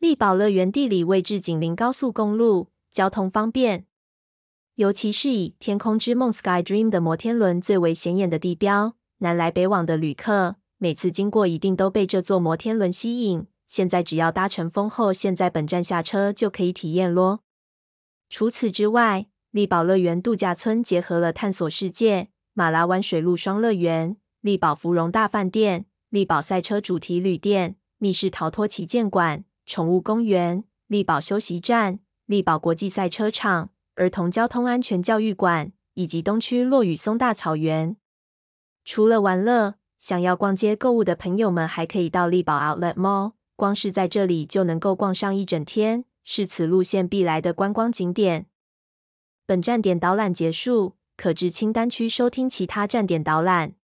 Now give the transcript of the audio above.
力宝乐园地理位置紧邻高速公路，交通方便。尤其是以天空之梦 （Sky Dream） 的摩天轮最为显眼的地标，南来北往的旅客每次经过一定都被这座摩天轮吸引。现在只要搭乘丰后线在本站下车，就可以体验咯。除此之外，力宝乐园度假村结合了探索世界、马拉湾水陆双乐园、力宝芙蓉大饭店、力宝赛车主题旅店、密室逃脱旗舰馆。宠物公园、力宝休息站、力宝国际赛车场、儿童交通安全教育馆以及东区落雨松大草原。除了玩乐，想要逛街购物的朋友们还可以到力宝 Outlet Mall，光是在这里就能够逛上一整天，是此路线必来的观光景点。本站点导览结束，可至清单区收听其他站点导览。